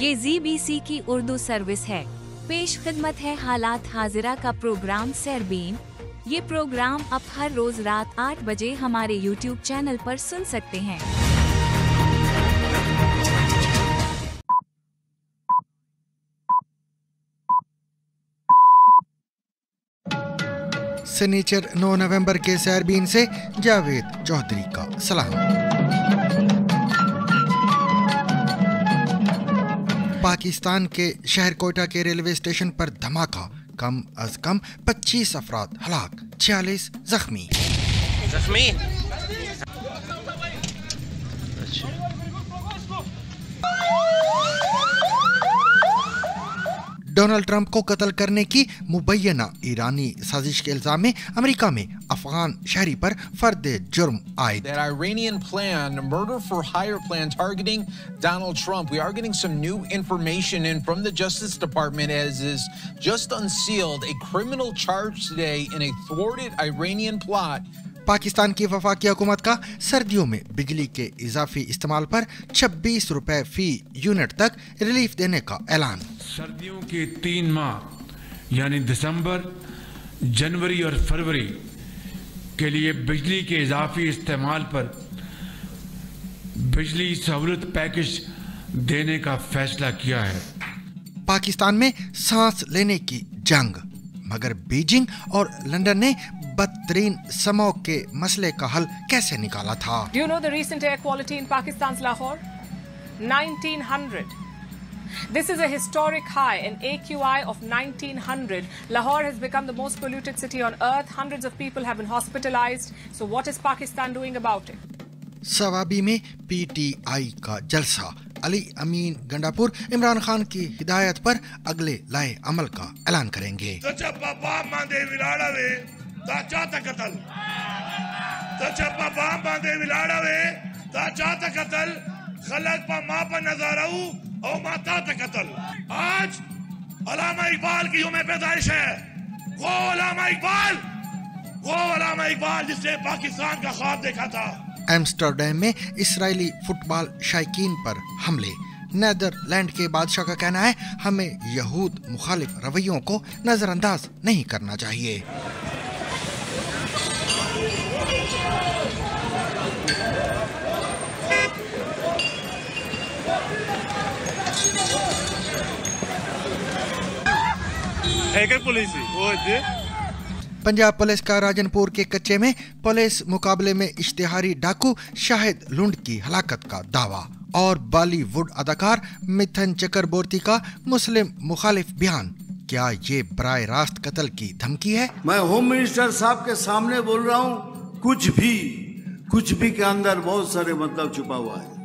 ये जी की उर्दू सर्विस है पेश खिदमत है हालात हाजिरा का प्रोग्राम सरबीन ये प्रोग्राम आप हर रोज रात 8 बजे हमारे YouTube चैनल पर सुन सकते हैं सनीचर 9 नवंबर के सैरबीन से जावेद चौधरी का सलाम पाकिस्तान के शहर कोयटा के रेलवे स्टेशन पर धमाका कम अज कम 25 अफराद हलाक 46 जख्मी जख्मी डोनाल्ड ट्रंप को कत्ल करने की मुबैना ईरानी साजिश के इल्जाम में अमेरिका में अफगान शहरी पर फर्द जुर्म आए Iranian plan, murder for hire plan targeting Donald Trump. We are getting some new information in from the Justice Department as is just unsealed a criminal charge today in a thwarted Iranian plot Pakistan की वफाकी हुकूमत का सर्दियों में बिजली के इजाफी इस्तेमाल पर 26 रुपए फी यूनिट तक रिलीफ देने का ऐलान सर्दियों के तीन माह यानी दिसंबर जनवरी और फरवरी के लिए बिजली के इजाफी इस्तेमाल पर बिजली सहूलत पैकेज देने का फैसला किया है पाकिस्तान में सांस लेने की जंग मगर बीजिंग और लंदन ने बदतरीन समो के मसले का हल कैसे निकाला था you know the recent air quality in Pakistan Lahore 1900 This is a historic high, an AQI of 1900. Lahore has become the most polluted city on earth. Hundreds of people have been hospitalized. So what is Pakistan doing about it? Swabi में पीटीआई का जलसा अली अमीन गंडापुर इमरान खान की हिदायत पर अगले लाए अमल का ऐलान करेंगे कतल और माता का कत्ल आज अलामा इकबाल की उम्र पैदाइश है वो अलामा इकबाल वो अलामा इकबाल जिसने पाकिस्तान का ख्वाब देखा था एम्स्टरडेम में इसराइली फुटबॉल शायकीन पर हमले नैदरलैंड के बादशाह का कहना है हमें यहूद मुखालिफ रवैयों को नजरअंदाज नहीं करना चाहिए हैकर पुलिस पंजाब पुलिस का राजनपुर के कच्चे में पुलिस मुकाबले में इश्तिहारी डाकू शाहिद लुंड की हलाकत का दावा और बॉलीवुड अदाकार मिथन चक्रवर्ती का मुस्लिम मुखालिफ बयान क्या ये बर रास्त कत्ल की धमकी है मैं होम मिनिस्टर साहब के सामने बोल रहा हूँ कुछ भी कुछ भी के अंदर बहुत सारे मतलब छुपा हुआ है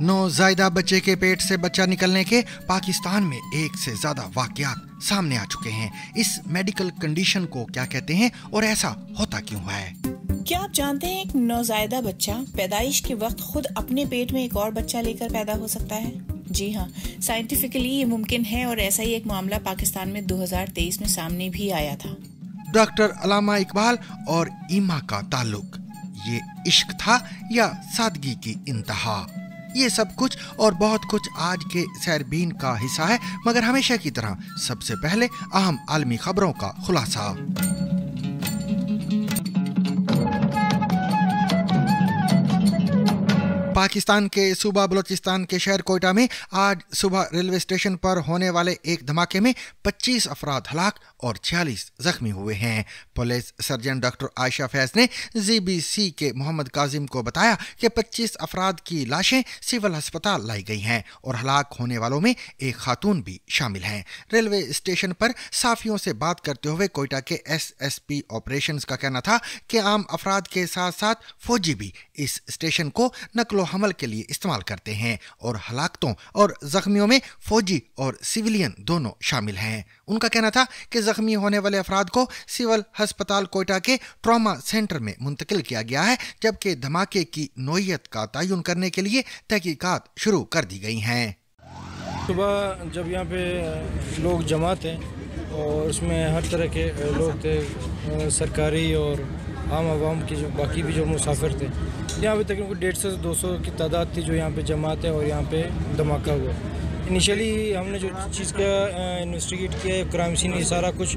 नौ जायदा बच्चे के पेट से बच्चा निकलने के पाकिस्तान में एक से ज्यादा वाकयात सामने आ चुके हैं इस मेडिकल कंडीशन को क्या कहते हैं और ऐसा होता क्यों है क्या आप जानते हैं एक नौजायदा बच्चा पैदाइश के वक्त खुद अपने पेट में एक और बच्चा लेकर पैदा हो सकता है जी हाँ साइंटिफिकली ये मुमकिन है और ऐसा ही एक मामला पाकिस्तान में 2023 में सामने भी आया था डॉक्टर अलामा इकबाल और ईमा का ताल्लुक ये इश्क था या सादगी की इंतहा ये सब कुछ और बहुत कुछ आज के सैरबीन का हिस्सा है मगर हमेशा की तरह सबसे पहले अहम आलमी खबरों का खुलासा पाकिस्तान के सूबा बलोचिस्तान के शहर कोयटा में आज सुबह रेलवे स्टेशन पर होने वाले एक धमाके में 25 अफराद हलाक और 46 जख्मी हुए हैं police surgeon doctor Ayesha Faiz ने जीबीसी के मोहम्मद काजिम को बताया कि 25 अफराद की लाशें सिविल अस्पताल लाई गई हैं और हलाक होने वालों में एक खातून भी शामिल हैं रेलवे स्टेशन पर साफियों से बात करते हुए कोयटा के एस ऑपरेशंस का कहना था कि आम अफराद के साथ साथ फौजी भी इस स्टेशन को नकलो हमल के लिए इस्तेमाल करते हैं और हलाकतों और जख्मियों में फौजी और सिविलियन दोनों शामिल हैं उनका कहना था कि जख्मी होने वाले अफराद को सिविल हस्पताल कोयटा के ट्रामा सेंटर में मुंतकिल किया गया है जबकि धमाके की नोयत का तयन करने के लिए तहकीकत शुरू कर दी गई हैं सुबह जब यहाँ पे लोग जमा थे और उसमें हर तरह के लोग थे सरकारी और आम आवाम के जो बाकी भी जो मुसाफिर थे यहाँ पे तकरीबन डेढ़ सौ से दो सौ की तादाद थी जो यहाँ पे जमात है और यहाँ पे धमाका हुआ इनिशियली हमने जो चीज़ का इन्वेस्टिगेट किया है क्राइम सीन ये सारा कुछ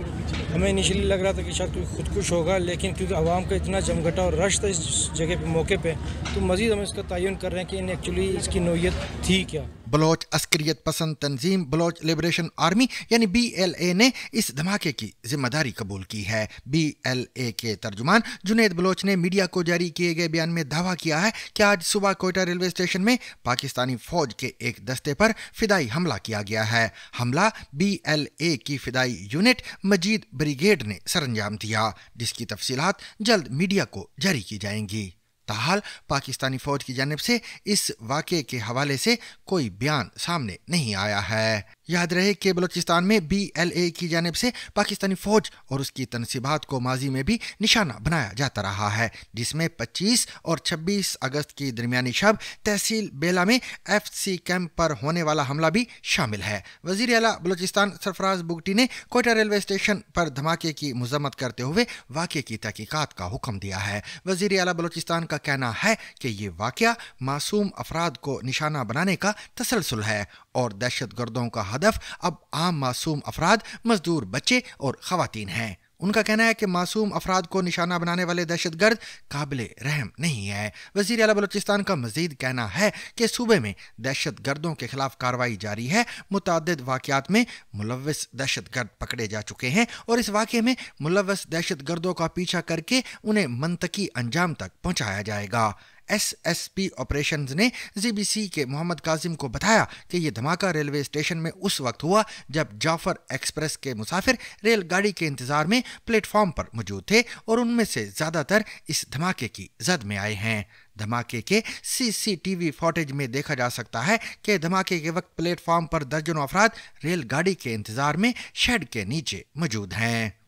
हमें इनिशियली लग रहा था कि शायद कोई खुदकुश होगा लेकिन क्योंकि आवाम का इतना जमघटा और रश था इस जगह पे मौके पे तो मज़ीद हम इसका तयन कर रहे हैं कि इन एक्चुअली इसकी नोयत थी क्या बलोच अस्क्रियत पसंद तंजीम बलोच लिबरेशन आर्मी यानी बी एल ए ने इस धमाके की जिम्मेदारी कबूल की है बी एल ए के तर्जुमान जुनेद बलोच ने मीडिया को जारी किए गए बयान में दावा किया है कि आज सुबह कोयटा रेलवे स्टेशन में पाकिस्तानी फौज के एक दस्ते पर फिदाई हमला किया गया है हमला बी एल ए की फिदाई यूनिट मजीद ब्रिगेड ने सरंजाम दिया जिसकी तफसीत जल्द मीडिया को जारी की जाएंगी बहरहाल पाकिस्तानी फौज की जानब से इस वाक़े के हवाले से कोई बयान सामने नहीं आया है याद रहे कि बलोचिस्तान में बी एल ए की जानब से पाकिस्तानी फौज और उसकी तनसीबात को माजी में भी निशाना बनाया जाता रहा है जिसमें 25 और 26 अगस्त की दरमियानी शब तहसील बेला में एफ सी कैंप पर होने वाला हमला भी शामिल है वजीर अला बलोचिस्तान सरफराज बुगटी ने कोयटा रेलवे स्टेशन पर धमाके की मजम्मत करते हुए वाक़े की तहकीकत का हुक्म दिया है वजीर अला बलोचिस्तान का कहना है कि ये वाक़ मासूम अफराद को निशाना बनाने का तसलसल है और दहशत गर्दों का हदफ अब आम मासूम अफराद मजदूर बच्चे और खातन हैं उनका कहना है कि मासूम अफराद को निशाना बनाने वाले दहशत गर्द काबिल रहम नहीं है वजीर अला बलोचिस्तान का मजीद कहना है कि सूबे में दहशत गर्दों के खिलाफ कार्रवाई जारी है मुतद वाक़ात में मुलवस दहशत गर्द पकड़े जा चुके हैं और इस वाक़े में मुलवस दहशत गर्दों का पीछा करके उन्हें मनतकी अंजाम तक पहुँचाया जाएगा एसएसपी ऑपरेशंस ने जीबीसी के मोहम्मद काजिम को बताया कि यह धमाका रेलवे स्टेशन में उस वक्त हुआ जब जाफर एक्सप्रेस के मुसाफिर रेलगाड़ी के इंतजार में प्लेटफॉर्म पर मौजूद थे और उनमें से ज्यादातर इस धमाके की जद में आए हैं धमाके के सीसीटीवी फुटेज में देखा जा सकता है कि धमाके के वक्त प्लेटफॉर्म पर दर्जनों अफराद रेलगाड़ी के इंतजार में शेड के नीचे मौजूद हैं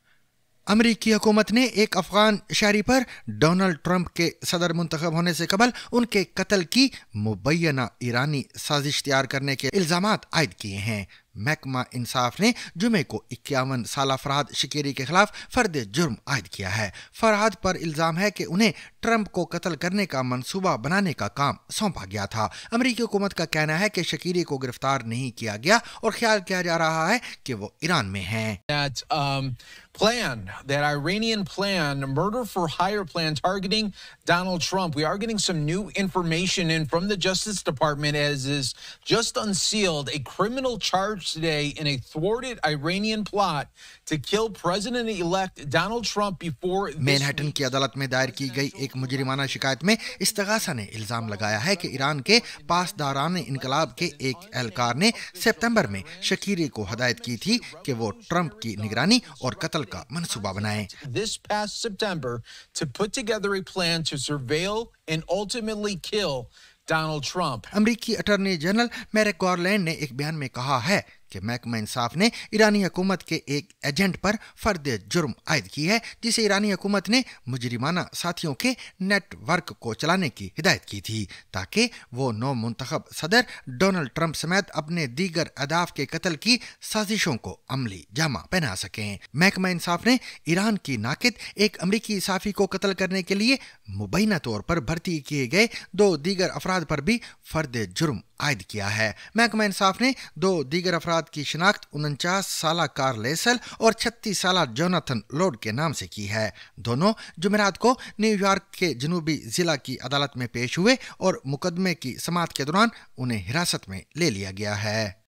अमरीकी हुकूमत ने एक अफगान शहरी पर डोनाल्ड ट्रंप के सदर मुंतखब होने से कबल उनके कत्ल की मुबैना ईरानी साजिश तैयार करने के इल्जाम आयद किए हैं महकमा इंसाफ ने जुमे को इक्यावन साल फराद शिकेरी के खिलाफ फर्द जुर्म आयद किया है फरहाद पर इल्ज़ाम है कि उन्हें ट्रंप को कत्ल करने का मंसूबा बनाने का काम सौंपा गया था अमरीकी हुकूमत का कहना है कि शकीरी को गिरफ्तार नहीं किया गया और ख्याल किया जा रहा है कि वो ईरान में हैं। um, plan, that Iranian plan, murder for hire plan targeting Donald Trump. We are getting some new information in from the Justice Department as is just unsealed a criminal charge today in a thwarted Iranian plot to kill President-elect Donald Trump before Manhattan की अदालत में दायर की गई एक मुजरिमाना शिकायत में इस्तगासा ने इल्जाम लगाया है कि ईरान के पासदारान इनकलाब के एक एहलकार ने सितंबर में शकीरी को हदायत की थी कि वो ट्रंप की निगरानी और कत्ल का मंसूबा बनाए This past September to put together a plan to surveil and ultimately kill Donald Trump. अमरीकी अटर्नी जनरल मेरे गॉरलैंड ने एक बयान में कहा है कि महकमा इंसाफ ने ईरानी हुकूमत के एक एजेंट पर फर्द जुर्म आयद की है जिसे ईरानी हुकूमत ने मुजरिमाना साथियों के नेटवर्क को चलाने की हिदायत की थी ताकि वो नौ मुंतब सदर डोनाल्ड ट्रंप समेत अपने दीगर अदाफ के कत्ल की साजिशों को अमली जामा पहना सकें महकमा इंसाफ ने ईरान की नाकद एक अमरीकी साफी को कत्ल करने के लिए मुबैना तौर पर भर्ती किए गए दो दीगर अफराद पर भी फर्द जुर्म आयद किया है महकमा इंसाफ ने दो दीगर अफराद की शिनाख्त उनचास साल कार लेसल और छत्तीस साल जोनाथन लोड के नाम से की है दोनों जुमेरात को न्यूयॉर्क के जनूबी जिला की अदालत में पेश हुए और मुकदमे की समात के दौरान उन्हें हिरासत में ले लिया गया है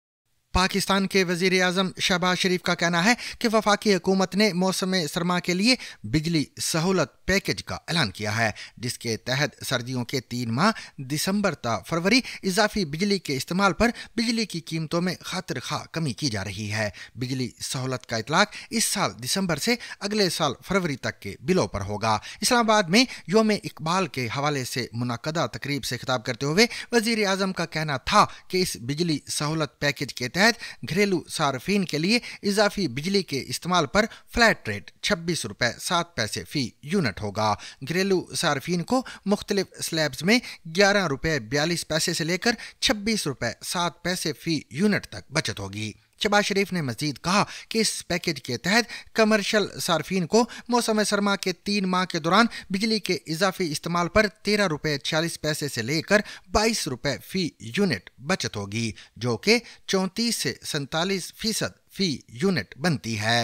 पाकिस्तान के वजीर अजम शहबाज शरीफ का कहना है कि वफाकी हुकूमत ने मौसम सरमा के लिए बिजली सहूलत पैकेज का ऐलान किया है जिसके तहत सर्दियों के तीन माह दिसंबर त फरवरी इजाफी बिजली के इस्तेमाल पर बिजली की कीमतों में खातर खा कमी की जा रही है बिजली सहूलत का इतलाक इस साल दिसंबर से अगले साल फरवरी तक के बिलों पर होगा इस्लामाबाद में योम इकबाल के हवाले से मुनदा तकरीब से खिताब करते हुए वजीर अजम का कहना था कि इस बिजली सहूलत पैकेज के तहत तहत घरेलू सार्फिन के लिए इजाफी बिजली के इस्तेमाल पर फ्लैट रेट छब्बीस रुपये सात पैसे फ़ी यूनिट होगा घरेलू सार्फिन को मुख्तलिफ स्लैब्स में ग्यारह रुपये बयालीस पैसे से लेकर छब्बीस रुपये सात पैसे फ़ी यूनिट तक बचत होगी शबाज शरीफ ने मजीद कहा कि इस पैकेज के तहत कमर्शल सार्फिन को मौसम सरमा के तीन माह के दौरान बिजली के इजाफी इस्तेमाल पर तेरह रुपये छियालीस पैसे से लेकर बाईस रुपये फी यूनिट बचत होगी जो कि चौंतीस से सैतालीस फीसद फी यूनिट बनती है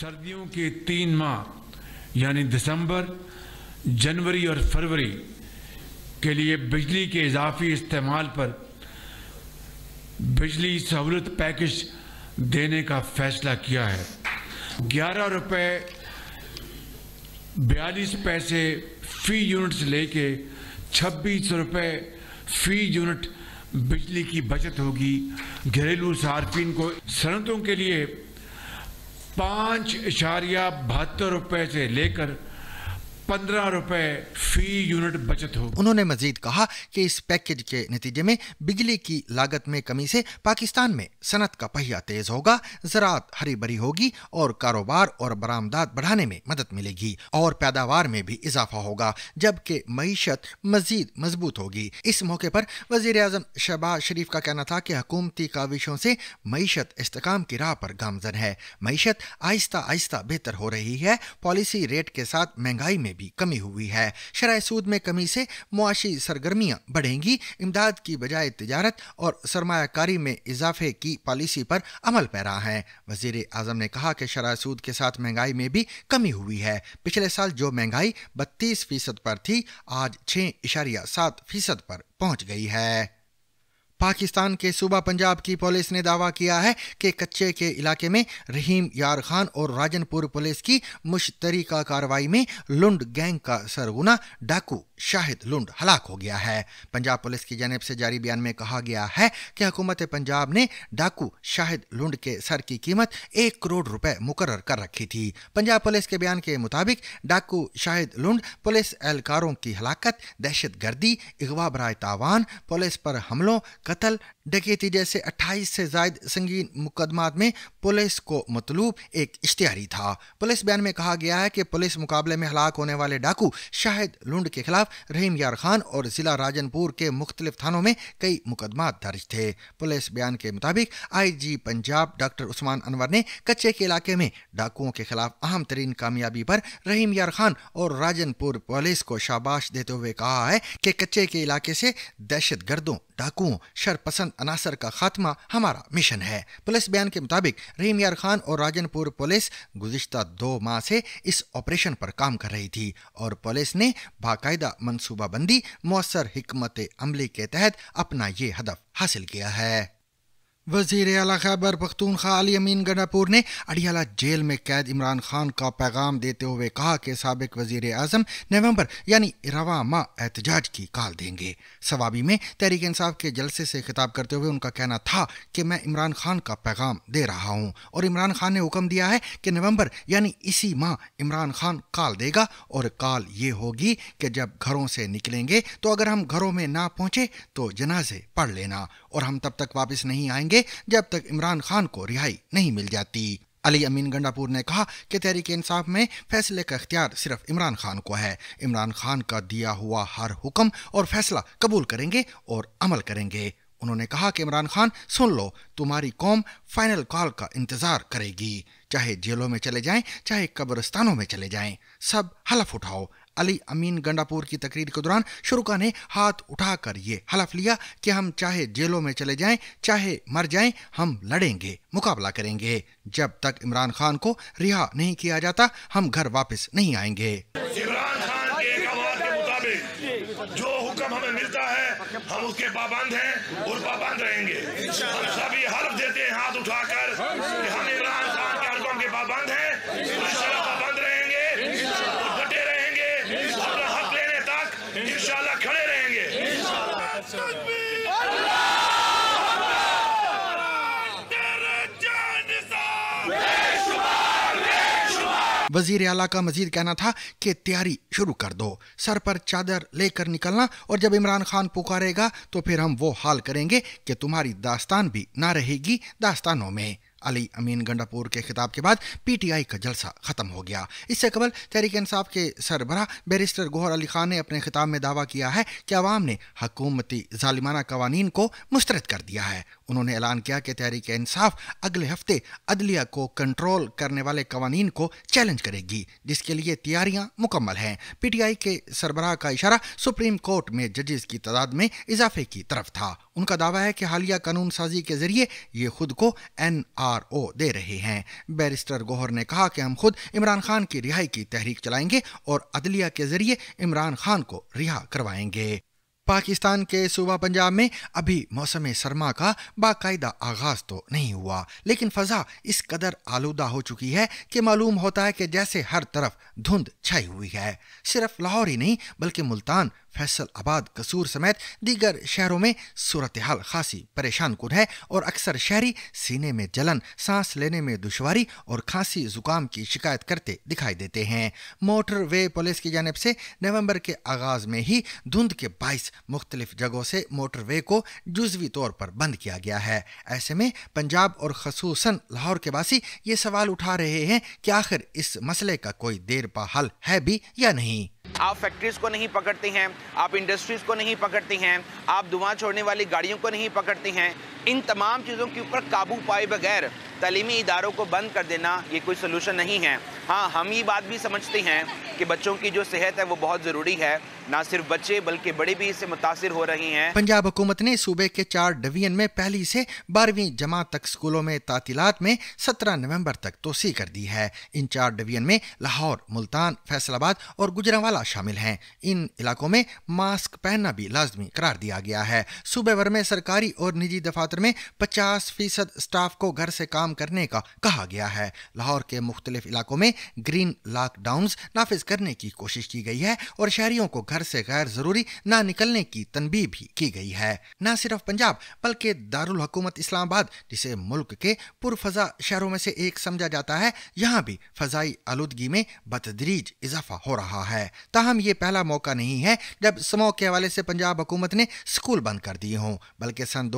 सर्दियों के तीन माह यानी दिसंबर जनवरी और फरवरी के लिए बिजली के इजाफी इस्तेमाल पर बिजली सहूलत पैकेज देने का फैसला किया है ग्यारह रुपये बयालीस पैसे फ़ी यूनिट से लेके छब्बीस रुपये फ़ी यूनिट बिजली की बचत होगी घरेलू सार्फिन को सनतों के लिए पाँच इशारिया बहत्तर रुपये से लेकर पंद्रह रुपए फी यूनिट बचत हो उन्होंने मजीद कहा कि इस पैकेज के नतीजे में बिजली की लागत में कमी से पाकिस्तान में सनत का पहिया तेज होगा ज़रात हरी भरी होगी और कारोबार और बरामदात बढ़ाने में मदद मिलेगी और पैदावार में भी इजाफा होगा जबकि मीशत मजीद मजबूत होगी इस मौके पर वजीर अजम शहबाज शरीफ का कहना था कि हकूमती काविशों से मीशत इसकाम की राह पर गामजन है मीशत आहिस्ता आहिस्ता बेहतर हो रही है पॉलिसी रेट के साथ महंगाई में भी कमी हुई है शराय सूद में कमी से मुआशी सरगर्मियां बढ़ेंगी इमदाद की बजाय तजारत और सरमाकारी में इजाफे की पॉलिसी पर अमल पैरा है वजीर आजम ने कहा कि शराय सूद के साथ महंगाई में भी कमी हुई है पिछले साल जो महंगाई बत्तीस फीसद पर थी आज छः इशारिया सात फीसद पर पहुंच गई है पाकिस्तान के सूबा पंजाब की पुलिस ने दावा किया है कि कच्चे के इलाके में रहीम यार खान और राजनपुर पुलिस की मुश्तरीका कार्रवाई में लुंड गैंग का सरगुना डाकू शाहिद लुंड हलाक हो गया है पंजाब पुलिस की जानब से जारी बयान में कहा गया है कि हुकूमत पंजाब ने डाकू शाहिद लुंड के सर की कीमत एक करोड़ रुपए मुकर कर रखी थी पंजाब पुलिस के बयान के मुताबिक डाकू शाहिद लुंड पुलिस एहलकारों की हलाकत दहशत गर्दी अगवा बरए तावान पुलिस पर हमलों कत्ल डकैती जैसे 28 से जायद संगीन मुकदमात में पुलिस को मतलूब एक इश्तिहारी था पुलिस बयान में कहा गया है कि पुलिस मुकाबले में हलाक होने वाले डाकू शाहिद लुंड के खिलाफ रहीम यार खान और जिला राजनपुर के मुख्तलिफ थानों में कई मुकदमा दर्ज थे पुलिस बयान के मुताबिक I G Punjab doctor Usman Anwar ने कच्चे के इलाके में डाकुओं के खिलाफ अहम तरीन कामयाबी पर रहीम यार खान और राजनपुर पुलिस को शाबाश देते हुए कहा है कि कच्चे के इलाके से दहशत गर्दों डाकुओं शरपसंद अनासर का खात्मा हमारा मिशन है पुलिस बयान के मुताबिक रहीम यार खान और राजनपुर पुलिस गुजशत दो माह से इस ऑपरेशन पर काम कर रही थी और पुलिस ने बाकायदा मनसूबाबंदी मौसर हमत अमली के तहत अपना ये हदफ हासिल किया है वजीर अला खैबर पख्तूनखा अली अमीन गंडापुर ने अडियाला जेल में कैद इमरान खान का पैगाम देते हुए कहा कि सबक वजीर अजम नवंबर यानी रवा माह एहतजाज की काल देंगे सवाबी में तहरीक इंसाफ के जलसे से खिताब करते हुए उनका कहना था कि मैं इमरान खान का पैगाम दे रहा हूँ और इमरान खान ने हुक्म दिया है कि नवंबर यानी इसी माह इमरान खान काल देगा और काल ये होगी कि जब घरों से निकलेंगे तो अगर हम घरों में ना पहुँचे तो जनाजे पढ़ लेना और हम तब तक वापस नहीं आएंगे जब तक इमरान खान को रिहाई नहीं मिल जाती अली अमीन गंडापुर ने कहा कि तहरीक इंसाफ में फैसले का अख्तियार सिर्फ इमरान खान को है इमरान खान का दिया हुआ हर हुक्म और फैसला कबूल करेंगे और अमल करेंगे उन्होंने कहा कि इमरान खान सुन लो तुम्हारी कौम फाइनल कॉल का इंतजार करेगी चाहे जेलों में चले जाएं चाहे कब्रस्तानों में चले जाएं सब हलफ उठाओ अली अमीन गंडापुर की तकरीर के दौरान शुरुका ने हाथ उठाकर ये हलफ लिया कि हम चाहे जेलों में चले जाएं चाहे मर जाएं हम लड़ेंगे मुकाबला करेंगे जब तक इमरान खान को रिहा नहीं किया जाता हम घर वापस नहीं आएंगे इमरान खान के के मुताबिक जो हुक्म हमें मिलता है हम उसके पाबंद हैं और पाबंद रहेंगे हम सभी हलफ देते हैं हाथ उठाकर कि हम इमरान खान के हुक्म के पाबंद हैं वजीर अला का मजीद कहना था कि तैयारी शुरू कर दो सर पर चादर लेकर निकलना और जब इमरान खान पुकारेगा तो फिर हम वो हाल करेंगे कि तुम्हारी दास्तान भी ना रहेगी दास्तानों में अली अमीन गंडापुर के खिताब के बाद पीटीआई का जलसा खत्म हो गया इससे कबल तहरीक इंसाफ के सरबराह बैरिस्टर गोहर अली खान ने अपने खिताब में दावा किया है कि अवाम ने हकूमती जालिमाना कवानीन को मुस्रद कर दिया है उन्होंने ऐलान किया कि तहरीक इंसाफ अगले हफ्ते अदलिया को कंट्रोल करने वाले कवानीन को चैलेंज करेगी जिसके लिए तैयारियां मुकम्मल हैं पीटीआई के सरबराह का इशारा सुप्रीम कोर्ट में जजेस की तादाद में इजाफे की तरफ था उनका दावा है कि हालिया कानून साजी के जरिए ये खुद को एन आर आर ओ दे रहे हैं बैरिस्टर गोहर ने कहा कि हम खुद इमरान खान की रिहाई की तहरीक चलाएंगे और अदलिया के जरिए इमरान खान को रिहा करवाएंगे पाकिस्तान के सूबा पंजाब में अभी मौसम सरमा का बाकायदा आगाज तो नहीं हुआ लेकिन फजा इस कदर आलूदा हो चुकी है कि मालूम होता है कि जैसे हर तरफ धुंध छाई हुई है सिर्फ लाहौर ही नहीं बल्कि मुल्तान फैसल आबाद कसूर समेत दीगर शहरों में सूरत हाल खासी परेशान कुन है और अक्सर शहरी सीने में जलन सांस लेने में दुशारी और खांसी जुकाम की शिकायत करते दिखाई देते हैं मोटर वे पुलिस की जानब से नवंबर के आगाज में ही धुंध के बाईस मुख्तलिफ जगहों से मोटर वे को जुजवी तौर पर बंद किया गया है ऐसे में पंजाब और खसूस लाहौर के बासी ये सवाल उठा रहे हैं कि आखिर इस मसले का कोई देर पा हल है भी या नहीं आप फैक्ट्रीज को नहीं पकड़ते हैं आप इंडस्ट्रीज़ को नहीं पकड़ती हैं आप धुआं छोड़ने वाली गाड़ियों को नहीं पकड़ती हैं इन तमाम चीज़ों के ऊपर काबू पाए बगैर तलीमी इदारों को बंद कर देना ये कोई सलूशन नहीं है हाँ हम ये बात भी समझते हैं कि बच्चों की जो सेहत है वो बहुत ज़रूरी है ना सिर्फ बच्चे बल्कि बड़े भी इससे मुतासर हो रहे हैं पंजाब हुकूमत ने सूबे के चार डिवीजन में पहली से बारहवीं जमात तक स्कूलों में तातीलत में सत्रह नवम्बर तक तोसी कर दी है इन चार डिवीजन में लाहौर मुल्तान फैसलाबाद और गुजरावाला शामिल हैं इन इलाकों में मास्क पहनना भी लाजमी करार दिया गया है सूबे भर में सरकारी और निजी दफातर क्षेत्र में 50 फीसद स्टाफ को घर से काम करने का कहा गया है लाहौर के मुख्तलिफ इलाकों में ग्रीन लॉकडाउन नाफिज करने की कोशिश की गई है और शहरियों को घर से गैर जरूरी न निकलने की तनबी भी की गई है न सिर्फ पंजाब बल्कि हकूमत इस्लामाबाद जिसे मुल्क के पुरफजा शहरों में से एक समझा जाता है यहाँ भी फजाई आलूदगी में बतदरीज इजाफा हो रहा है ताहम ये पहला मौका नहीं है जब स्मोक के हवाले से पंजाब हुकूमत ने स्कूल बंद कर दिए हों बल्कि सन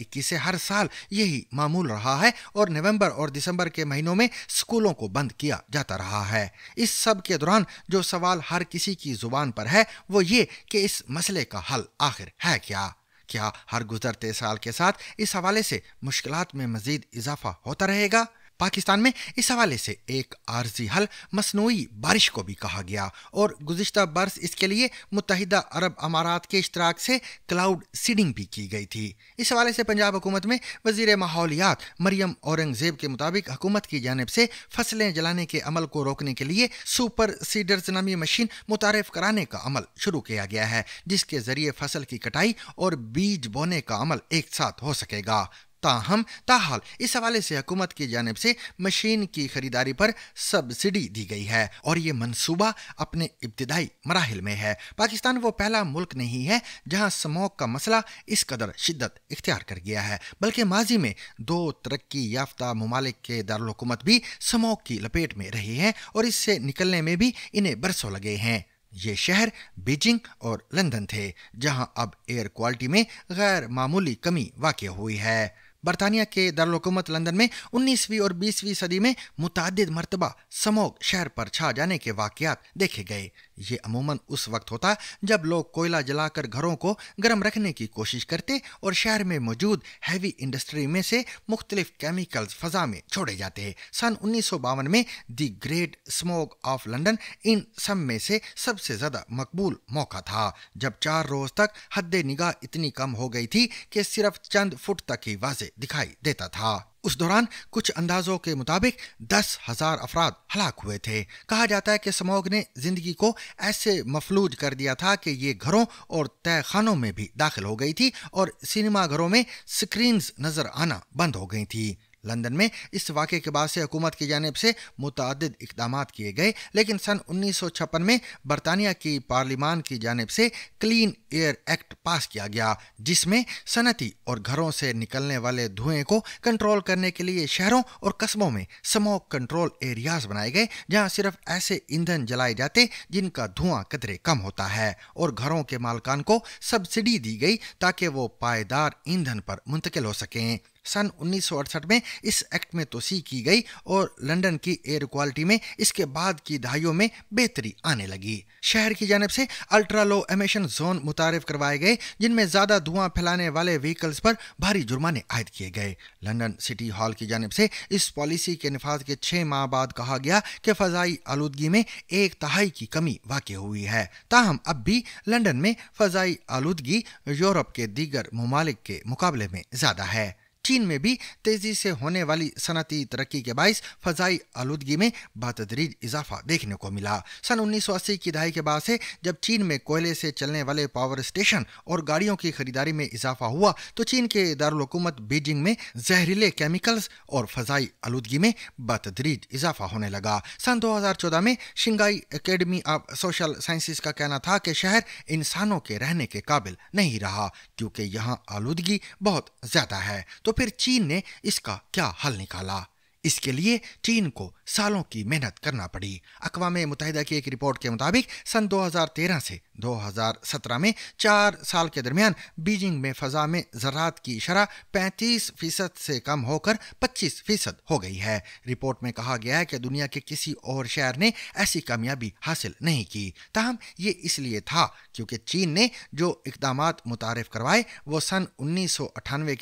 इक्कीस से हर साल यही मामूल रहा है और नवंबर और दिसंबर के महीनों में स्कूलों को बंद किया जाता रहा है इस सब के दौरान जो सवाल हर किसी की जुबान पर है वो ये कि इस मसले का हल आखिर है क्या क्या हर गुजरते साल के साथ इस हवाले से मुश्किल में मजीद इजाफा होता रहेगा पाकिस्तान में इस हवाले से एक आर्जी हल मसनू बारिश को भी कहा गया और गुजशत बरस इसके लिए मुतहदा अरब अमारात के इश्तराक से क्लाउड सीडिंग भी की गई थी इस हवाले से पंजाब हुकूमत में वजीर माहौलियात मरियम औरंगजेब के मुताबिक हुकूमत की जानब से फसलें जलाने के अमल को रोकने के लिए सुपर सीडर्स नामी मशीन मुतारफ कराने का अमल शुरू किया गया है जिसके जरिए फसल की कटाई और बीज बोने का अमल एक साथ हो सकेगा ताहम ताहाल इस हवाले से हुकूमत की जानब से मशीन की खरीदारी पर सब्सिडी दी गई है और ये मनसूबा अपने इब्तदाई मराहल में है पाकिस्तान वो पहला मुल्क नहीं है जहाँ स्मोक का मसला इस कदर शिद्दत इख्तियार कर गया है बल्कि माजी में दो तरक्की याफ्ता ममालिक के दारकूमत भी स्मोक की लपेट में रहे हैं और इससे निकलने में भी इन्हें बरसों लगे हैं ये शहर बीजिंग और लंदन थे जहां अब एयर क्वालिटी में गैर मामूली कमी वाक़ हुई है बरतानिया के दारकूमत लंदन में 19वीं और 20वीं सदी में मुतद मरतबा समोग शहर पर छा जाने के वाकयात देखे गए ये अमूमन उस वक्त होता जब लोग कोयला जलाकर घरों को गर्म रखने की कोशिश करते और शहर में मौजूद हैवी इंडस्ट्री में से मुख्तलिफ केमिकल्स फजा में छोड़े जाते हैं सन उन्नीस में the great smoke of London इन सब में से सबसे ज़्यादा मकबूल मौका था जब चार रोज तक हद निगाह इतनी कम हो गई थी कि सिर्फ चंद फुट तक ही वाजे दिखाई देता था उस दौरान कुछ अंदाजों के मुताबिक दस हजार अफराद हलाक हुए थे कहा जाता है कि समोग ने जिंदगी को ऐसे मफलूज कर दिया था कि ये घरों और तय खानों में भी दाखिल हो गई थी और सिनेमा घरों में स्क्रीन नजर आना बंद हो गई थी लंदन में इस वाक़े के बाद से हुकूमत की जानब से मुतद इकदाम किए गए लेकिन सन उन्नीस सौ छप्पन में बरतानिया की पार्लिमान की जानब से क्लीन एयर एक्ट पास किया गया जिसमें सनती और घरों से निकलने वाले धुएं को कंट्रोल करने के लिए शहरों और कस्बों में स्मोक कंट्रोल एरियाज बनाए गए जहाँ सिर्फ ऐसे ईंधन जलाए जाते जिनका धुआं कदरे कम होता है और घरों के मालकान को सब्सिडी दी गई ताकि वो पायदार ईंधन पर मुंतकिल हो सकें सन 1968 में इस एक्ट में तोसी की गई और लंदन की एयर क्वालिटी में इसके बाद की दहाइयों में बेहतरी आने लगी शहर की जानब से अल्ट्रा लो एमिशन जोन मुतारफ करवाए गए जिनमें ज्यादा धुआं फैलाने वाले व्हीकल्स पर भारी जुर्माने आयद किए गए लंदन सिटी हॉल की जानब से इस पॉलिसी के नफाज के छह माह बाद कहा गया कि फजाई आलूदगी में एक तहाई की कमी वाक़ हुई है ताहम अब भी लंदन में फजाई आलूदगी यूरोप के दीगर ममालिक के मुकाबले में ज़्यादा है चीन में भी तेजी से होने वाली सनती तरक्की के बायस फजाई आलूदगी में बतदरीज इजाफा देखने को मिला सन उन्नीस की दहाई के बाद से जब चीन में कोयले से चलने वाले पावर स्टेशन और गाड़ियों की खरीदारी में इजाफा हुआ तो चीन के दारकूमत बीजिंग में जहरीले केमिकल्स और फजाई आलूदगी में बतदरीज इजाफा होने लगा सन दो में Shanghai academy of social sciences का कहना था कि शहर इंसानों के रहने के काबिल नहीं रहा क्योंकि यहाँ आलूदगी बहुत ज्यादा है तो फिर चीन ने इसका क्या हल निकाला इसके लिए चीन को सालों की मेहनत करना पड़ी अकवा मुतहदा की एक रिपोर्ट के मुताबिक सन 2013 से 2017 में चार साल के दरमियान बीजिंग में फजा में ज़रात की शरह 35 फीसद से कम होकर 25 फीसद हो गई है रिपोर्ट में कहा गया है कि दुनिया के किसी और शहर ने ऐसी कामयाबी हासिल नहीं की तहम ये इसलिए था क्योंकि चीन ने जो इकदाम मुतारफ करवाए वो सन उन्नीस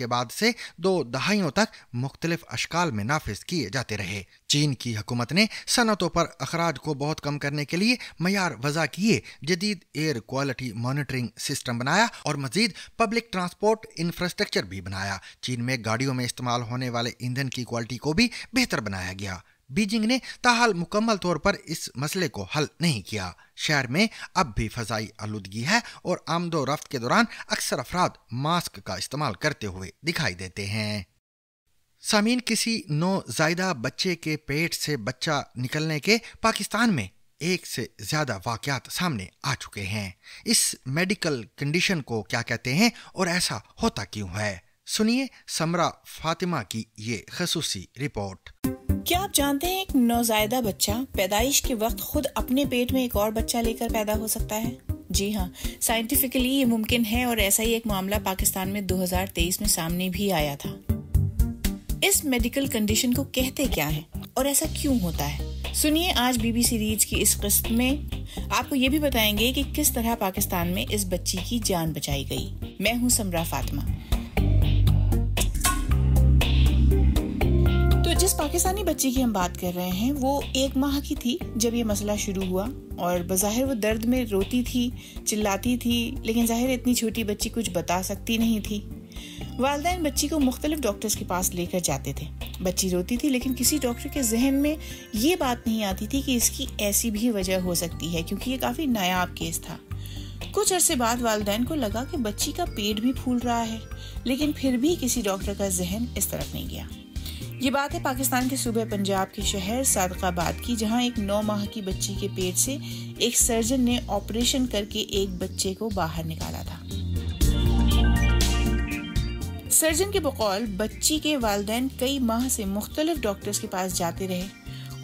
के बाद से दो दहाइयों तक मुख्तलिफ अशकाल में नाफिज किया किए जाते रहे चीन की हुकूमत ने सनतों पर अखराज को बहुत कम करने के लिए मैार वजा किए जदीद एयर क्वालिटी मॉनिटरिंग सिस्टम बनाया और मजीद पब्लिक ट्रांसपोर्ट इंफ्रास्ट्रक्चर भी बनाया चीन में गाड़ियों में इस्तेमाल होने वाले ईंधन की क्वालिटी को भी बेहतर बनाया गया बीजिंग ने ताहाल मुकम्मल तौर पर इस मसले को हल नहीं किया शहर में अब भी फजाई आलूदगी है और आमदो रफ्त के दौरान अक्सर अफराद मास्क का इस्तेमाल करते हुए दिखाई देते हैं सामीन किसी नौ जायदा बच्चे के पेट से बच्चा निकलने के पाकिस्तान में एक से ज्यादा वाकयात सामने आ चुके हैं इस मेडिकल कंडीशन को क्या कहते हैं और ऐसा होता क्यों है सुनिए समरा फातिमा की ये खसूसी रिपोर्ट क्या आप जानते हैं एक नौजायदा बच्चा पैदाइश के वक्त खुद अपने पेट में एक और बच्चा लेकर पैदा हो सकता है जी हाँ साइंटिफिकली ये मुमकिन है और ऐसा ही एक मामला पाकिस्तान में 2023 में सामने भी आया था इस मेडिकल कंडीशन को कहते क्या है और ऐसा क्यों होता है सुनिए आज बीबी सीरीज की इस किस्त में आपको ये भी बताएंगे कि किस तरह पाकिस्तान में इस बच्ची की जान बचाई गई मैं हूँ समरा फातिमा तो जिस पाकिस्तानी बच्ची की हम बात कर रहे हैं वो एक माह की थी जब ये मसला शुरू हुआ और बज़ाहिर वो दर्द में रोती थी चिल्लाती थी लेकिन जाहिर इतनी छोटी बच्ची कुछ बता सकती नहीं थी वालदेन बच्ची को मुख्तलिफ डॉक्टर्स के पास लेकर जाते थे बच्ची रोती थी लेकिन किसी डॉक्टर के जहन में ये बात नहीं आती थी कि इसकी ऐसी भी वजह हो सकती है क्योंकि ये काफ़ी नायाब केस था कुछ अरसे बाद वालदेन को लगा कि बच्ची का पेट भी फूल रहा है लेकिन फिर भी किसी डॉक्टर का जहन इस तरफ नहीं गया ये बात है पाकिस्तान के सूबे पंजाब के शहर सादकाबाद की जहां एक नौ माह की बच्ची के पेट से एक सर्जन ने ऑपरेशन करके एक बच्चे को बाहर निकाला था सर्जन के बकौल बच्ची के वालदे कई माह से मुख्तलिफ डॉक्टर्स के पास जाते रहे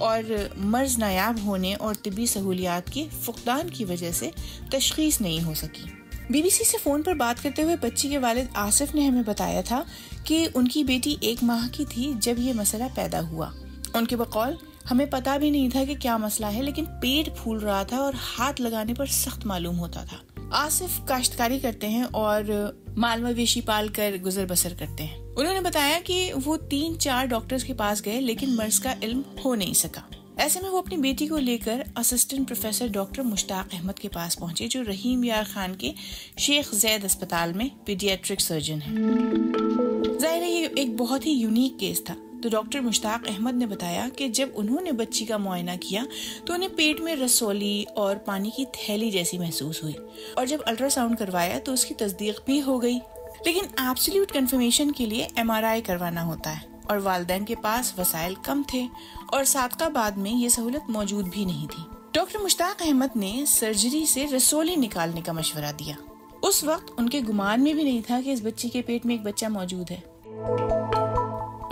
और मर्ज नायाब होने और तबी सहूलियात के फुकदान की वजह से तशखीस नहीं हो सकी बीबीसी से फ़ोन पर बात करते हुए बच्ची के वालिद आसिफ ने हमें बताया था कि उनकी बेटी एक माह की थी जब ये मसला पैदा हुआ उनके बकौल हमें पता भी नहीं था कि क्या मसला है लेकिन पेट फूल रहा था और हाथ लगाने पर सख्त मालूम होता था आसिफ काश्तकारी करते हैं और माल मवेशी पाल कर गुजर बसर करते हैं उन्होंने बताया कि वो तीन चार डॉक्टर्स के पास गए लेकिन मर्ज का इल्म हो नहीं सका ऐसे में वो अपनी बेटी को लेकर assistant professor doctor Mushtaq Ahmed के पास पहुंचे जो रहीम यार खान के शेख जैद अस्पताल में पीडियाट्रिक सर्जन है जाहिर है ये एक बहुत ही यूनिक केस था तो डॉक्टर मुश्ताक अहमद ने बताया कि जब उन्होंने बच्ची का मुआयना किया तो उन्हें पेट में रसौली और पानी की थैली जैसी महसूस हुई और जब अल्ट्रासाउंड करवाया तो उसकी तस्दीक भी हो गई लेकिन एब्सोल्यूट कंफर्मेशन के लिए एम करवाना होता है और वालदेन के पास वसाइल कम थे और बाद में ये सहूलत मौजूद भी नहीं थी डॉक्टर मुश्ताक अहमद ने सर्जरी से रसोली निकालने का मशवरा दिया उस वक्त उनके गुमान में भी नहीं था कि इस बच्ची के पेट में एक बच्चा मौजूद है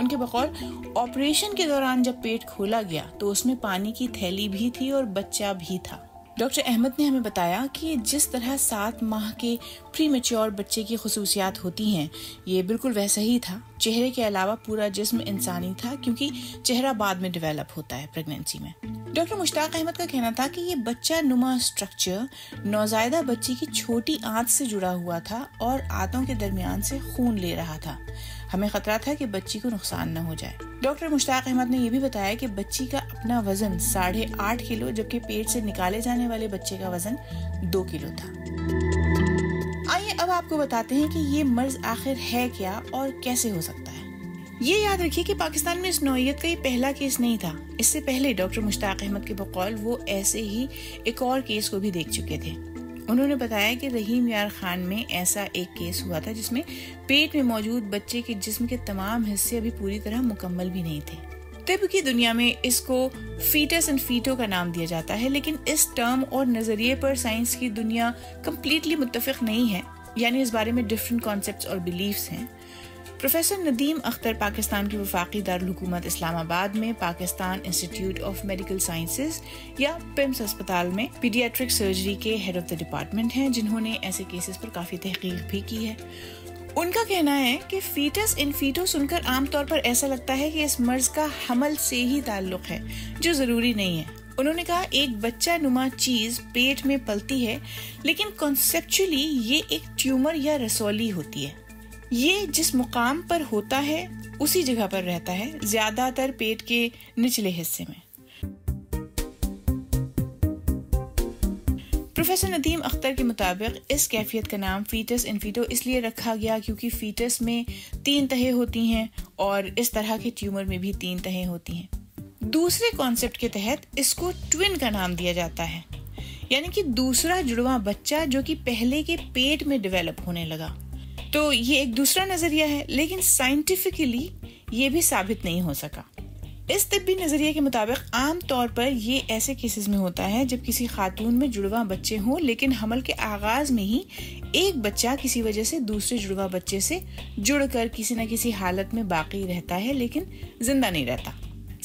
के बकौल ऑपरेशन के दौरान जब पेट खोला गया तो उसमें पानी की थैली भी थी और बच्चा भी था डॉक्टर अहमद ने हमें बताया कि जिस तरह सात माह के प्री मेच्योर बच्चे की खसूसियात होती हैं ये बिल्कुल वैसा ही था चेहरे के अलावा पूरा जिस्म इंसानी था क्योंकि चेहरा बाद में डेवलप होता है प्रेगनेंसी में डॉक्टर मुश्ताक अहमद का कहना था कि ये बच्चा नुमा स्ट्रक्चर नौजायदा बच्चे की छोटी आंत से जुड़ा हुआ था और आंतों के दरमियान से खून ले रहा था हमें खतरा था कि बच्ची को नुकसान न हो जाए डॉक्टर मुश्ताक अहमद ने यह भी बताया कि बच्ची का अपना वजन साढ़े आठ किलो जबकि पेट से निकाले जाने वाले बच्चे का वजन दो किलो था आइए अब आपको बताते हैं कि ये मर्ज आखिर है क्या और कैसे हो सकता है ये याद रखिए कि पाकिस्तान में इस नोयत का ये पहला केस नहीं था इससे पहले डॉक्टर मुश्ताक अहमद के बकौल वो ऐसे ही एक और केस को भी देख चुके थे उन्होंने बताया कि रहीम यार खान में ऐसा एक केस हुआ था जिसमें पेट में मौजूद बच्चे के जिस्म के तमाम हिस्से अभी पूरी तरह मुकम्मल भी नहीं थे तिब की दुनिया में इसको फीटस एंड फीटो का नाम दिया जाता है लेकिन इस टर्म और नज़रिए पर साइंस की दुनिया कम्प्लीटली मुतफिक नहीं है यानी इस बारे में डिफरेंट कॉन्सेप्ट और बिलीफ हैं प्रोफेसर नदीम अख्तर पाकिस्तान की वफाकी दारकूमत इस्लामाबाद में Pakistan institute of medical sciences या पिम्स अस्पताल में पीडियाट्रिक सर्जरी के हेड ऑफ द डिपार्टमेंट हैं जिन्होंने ऐसे केसेस पर काफ़ी तहकीक भी की है उनका कहना है कि फीटस इन फीटो सुनकर आमतौर पर ऐसा लगता है कि इस मर्ज का हमल से ही ताल्लुक है जो ज़रूरी नहीं है उन्होंने कहा एक बच्चा नुमा चीज़ पेट में पलती है लेकिन कॉन्सेप्चुअली ये एक ट्यूमर या रसौली होती है ये जिस मुकाम पर होता है उसी जगह पर रहता है ज्यादातर पेट के निचले हिस्से में प्रोफेसर नदीम अख्तर के मुताबिक इस कैफियत का नाम फीटस इन फीटो इसलिए रखा गया क्योंकि फीटस में तीन तहें होती हैं और इस तरह के ट्यूमर में भी तीन तहें होती हैं दूसरे कॉन्सेप्ट के तहत इसको ट्विन का नाम दिया जाता है यानी कि दूसरा जुड़वा बच्चा जो कि पहले के पेट में डेवलप होने लगा तो ये एक दूसरा नज़रिया है लेकिन साइंटिफिकली ये भी साबित नहीं हो सका इस तबी नज़रिए के मुताबिक आम तौर पर ये ऐसे केसेस में होता है जब किसी खातून में जुड़वा बच्चे हों लेकिन हमल के आगाज़ में ही एक बच्चा किसी वजह से दूसरे जुड़वा बच्चे से जुड़कर किसी न किसी हालत में बाकी रहता है लेकिन जिंदा नहीं रहता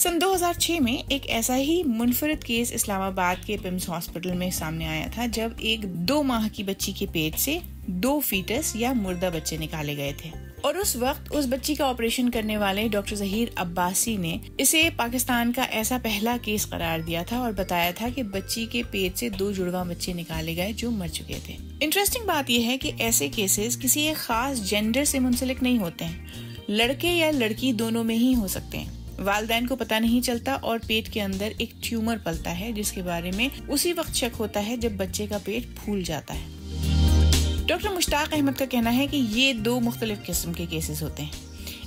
सन 2006 में एक ऐसा ही मुनफरद केस इस्लामाबाद के पिम्स हॉस्पिटल में सामने आया था जब एक दो माह की बच्ची के पेट से दो फीटस या मुर्दा बच्चे निकाले गए थे और उस वक्त उस बच्ची का ऑपरेशन करने वाले डॉक्टर जहीर अब्बासी ने इसे पाकिस्तान का ऐसा पहला केस करार दिया था और बताया था कि बच्ची के पेट से दो जुड़वा बच्चे निकाले गए जो मर चुके थे इंटरेस्टिंग बात यह है कि ऐसे केसेस किसी एक खास जेंडर से मुंसलिक नहीं होते हैं लड़के या लड़की दोनों में ही हो सकते हैं वालदेन को पता नहीं चलता और पेट के अंदर एक ट्यूमर पलता है जिसके बारे में उसी वक्त शक होता है जब बच्चे का पेट फूल जाता है डॉक्टर मुश्ताक अहमद का कहना है कि ये दो मुख्तलिफ किस्म के केसेस होते हैं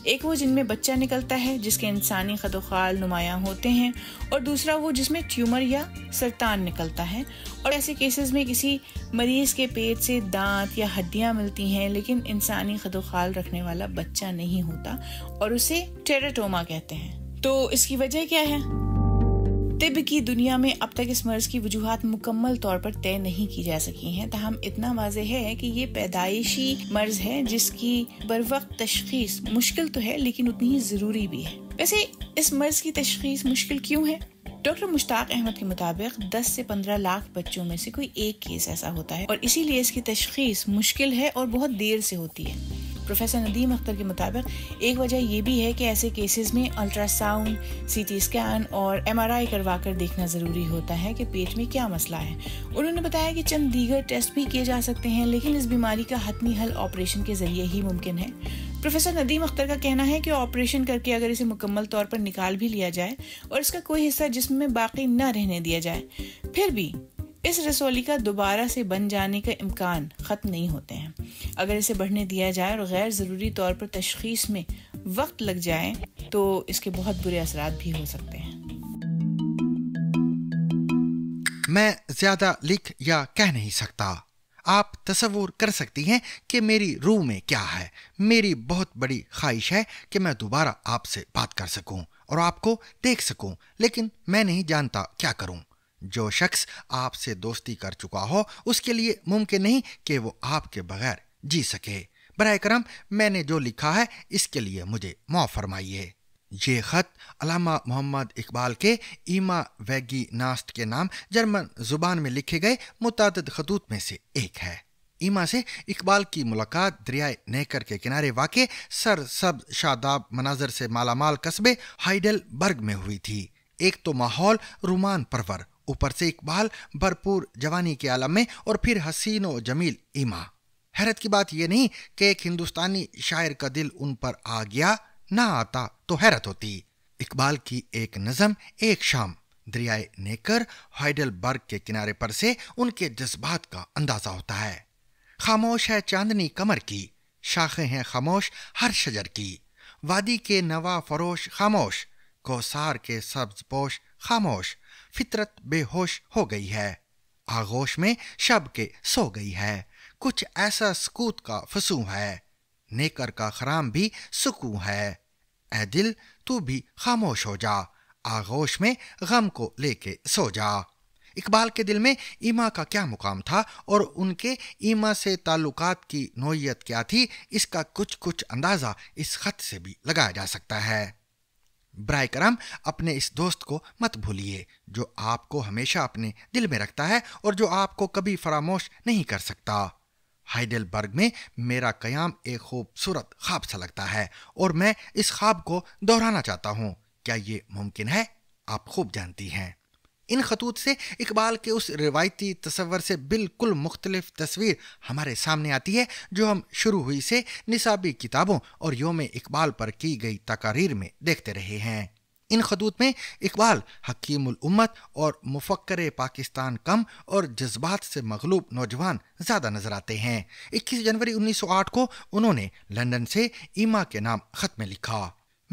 एक वो जिनमें बच्चा निकलता है जिसके इंसानी खदोखाल नुमाया नुमायाँ होते हैं और दूसरा वो जिसमें ट्यूमर या सरतान निकलता है और ऐसे केसेस में किसी मरीज़ के पेट से दांत या हड्डियाँ मिलती हैं लेकिन इंसानी खदोखाल खाल रखने वाला बच्चा नहीं होता और उसे टेराटोमा कहते हैं तो इसकी वजह क्या है तिब की दुनिया में अब तक इस मर्ज की वजूहत मुकम्मल तौर पर तय नहीं की जा सकी है तहम इतना वाज है की ये पैदाइशी मर्ज है जिसकी बर वक्त तशखीस मुश्किल तो है लेकिन उतनी ही ज़रूरी भी है वैसे इस मर्ज की तशखीस मुश्किल क्यूँ है डॉक्टर मुश्ताक अहमद के मुताबिक 10 से 15 लाख बच्चों में से कोई एक केस ऐसा होता है और इसीलिए इसकी तशखीस मुश्किल है और बहुत देर से होती है प्रोफेसर नदीम अख्तर के मुताबिक एक वजह यह भी है कि ऐसे केसेस में अल्ट्रासाउंड सीटी स्कैन और एमआरआई करवा कर देखना ज़रूरी होता है कि पेट में क्या मसला है उन्होंने बताया कि चंद दीगर टेस्ट भी किए जा सकते हैं लेकिन इस बीमारी का हतमी हल ऑपरेशन के ज़रिए ही मुमकिन है प्रोफेसर नदीम अख्तर का कहना है कि ऑपरेशन करके अगर इसे मुकम्मल तौर पर निकाल भी लिया जाए और इसका कोई हिस्सा जिसमें बाकी न रहने दिया जाए फिर भी इस रसोली का दोबारा से बन जाने का इम्कान ख़त्म नहीं होते हैं अगर इसे बढ़ने दिया जाए और गैर ज़रूरी तौर पर तशखीस में वक्त लग जाए तो इसके बहुत बुरे असरात भी हो सकते हैं मैं ज़्यादा लिख या कह नहीं सकता आप तस्वूर कर सकती हैं कि मेरी रूह में क्या है मेरी बहुत बड़ी ख्वाहिश है कि मैं दोबारा आपसे बात कर सकूं और आपको देख सकूं लेकिन मैं नहीं जानता क्या करूं जो शख्स आपसे दोस्ती कर चुका हो उसके लिए मुमकिन नहीं कि वो आपके बगैर जी सके बर करम मैंने जो लिखा है इसके लिए मुझे मुआफ़ फरमाइए ये ख़त अलामा मोहम्मद इकबाल के ईमा वैगी नास्ट के नाम जर्मन ज़ुबान में लिखे गए मुतद खतूत में से एक है ईमा से इकबाल की मुलाकात दरियाए नेकर के किनारे वाक़ सर सब शादाब मनाजर से मालामाल कस्बे हाइडल बर्ग में हुई थी एक तो माहौल रुमान परवर ऊपर से इकबाल भरपूर जवानी के आलम में और फिर हसीनो जमील इमा हैरत की बात यह नहीं कि एक हिंदुस्तानी शायर का दिल उन पर आ गया ना आता तो हैरत होती इकबाल की एक नज़म एक शाम दरियाए नेकर हाइडलबर्ग के किनारे पर से उनके जज्बात का अंदाजा होता है खामोश है चांदनी कमर की शाखें हैं खामोश हर शजर की वादी के नवा फरोश खामोश कोसार के सब्ज पोश खामोश फितरत बेहोश हो गई है आगोश में शब के सो गई है कुछ ऐसा सकूत का फसू है नेकर का खराम भी सुकू है ए दिल तू भी खामोश हो जा आगोश में गम को लेके सो जा इकबाल के दिल में ईमा का क्या मुकाम था और उनके ईमा से ताल्लुकात की नोयत क्या थी इसका कुछ कुछ अंदाज़ा इस ख़त से भी लगाया जा सकता है बर करम अपने इस दोस्त को मत भूलिए जो आपको हमेशा अपने दिल में रखता है और जो आपको कभी फरामोश नहीं कर सकता हाइडलबर्ग में मेरा कयाम एक खूबसूरत ख्वाब सा लगता है और मैं इस ख्वाब को दोहराना चाहता हूँ क्या ये मुमकिन है आप खूब जानती हैं इन खतूत से इकबाल के उस रिवायती तस्वर से बिल्कुल मुख्तलिफ तस्वीर हमारे सामने आती है जो हम शुरू हुई से निसाबी किताबों और योम इकबाल पर की गई तकारीर में देखते रहे हैं इन खतूत में इकबाल हकीमुल उम्मत और मुफक्र पाकिस्तान कम और जज्बात से मगलूब नौजवान ज़्यादा नज़र आते हैं 21 जनवरी 1908 को उन्होंने लंदन से ईमा के नाम ख़त में लिखा